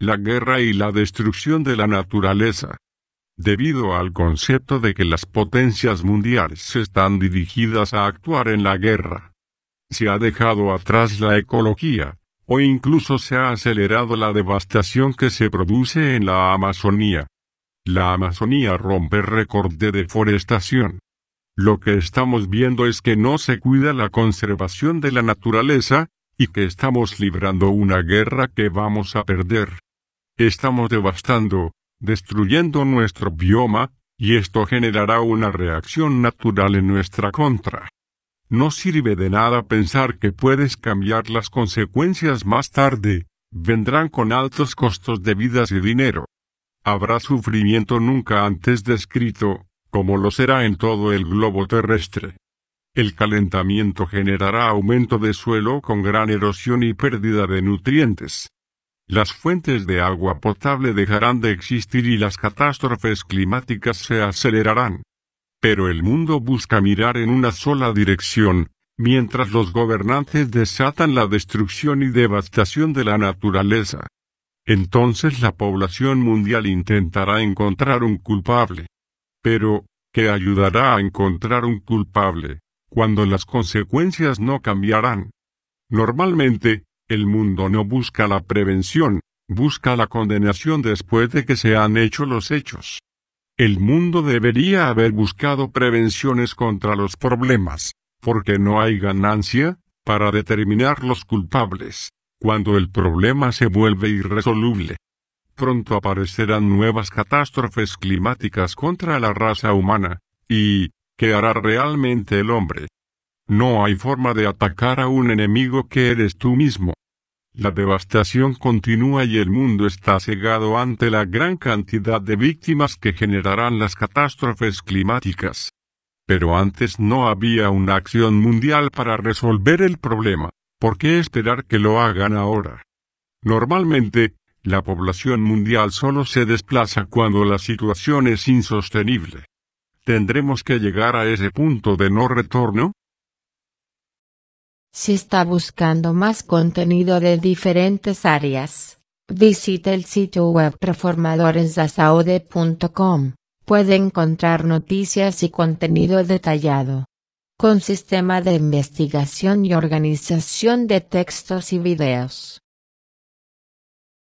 la guerra y la destrucción de la naturaleza. Debido al concepto de que las potencias mundiales están dirigidas a actuar en la guerra, se ha dejado atrás la ecología, o incluso se ha acelerado la devastación que se produce en la Amazonía. La Amazonía rompe récord de deforestación. Lo que estamos viendo es que no se cuida la conservación de la naturaleza, y que estamos librando una guerra que vamos a perder. Estamos devastando, destruyendo nuestro bioma, y esto generará una reacción natural en nuestra contra. No sirve de nada pensar que puedes cambiar las consecuencias más tarde, vendrán con altos costos de vidas y dinero. Habrá sufrimiento nunca antes descrito, como lo será en todo el globo terrestre. El calentamiento generará aumento de suelo con gran erosión y pérdida de nutrientes. Las fuentes de agua potable dejarán de existir y las catástrofes climáticas se acelerarán. Pero el mundo busca mirar en una sola dirección, mientras los gobernantes desatan la destrucción y devastación de la naturaleza. Entonces la población mundial intentará encontrar un culpable. Pero, ¿qué ayudará a encontrar un culpable, cuando las consecuencias no cambiarán? Normalmente, el mundo no busca la prevención, busca la condenación después de que se han hecho los hechos. El mundo debería haber buscado prevenciones contra los problemas, porque no hay ganancia, para determinar los culpables, cuando el problema se vuelve irresoluble. Pronto aparecerán nuevas catástrofes climáticas contra la raza humana, y, ¿qué hará realmente el hombre? No hay forma de atacar a un enemigo que eres tú mismo. La devastación continúa y el mundo está cegado ante la gran cantidad de víctimas que generarán las catástrofes climáticas. Pero antes no había una acción mundial para resolver el problema. ¿Por qué esperar que lo hagan ahora? Normalmente, la población mundial solo se desplaza cuando la situación es insostenible. ¿Tendremos que llegar a ese punto de no retorno? Si está buscando más contenido de diferentes áreas, visite el sitio web reformadoresdasaude.com. Puede encontrar noticias y contenido detallado. Con sistema de investigación y organización de textos y videos.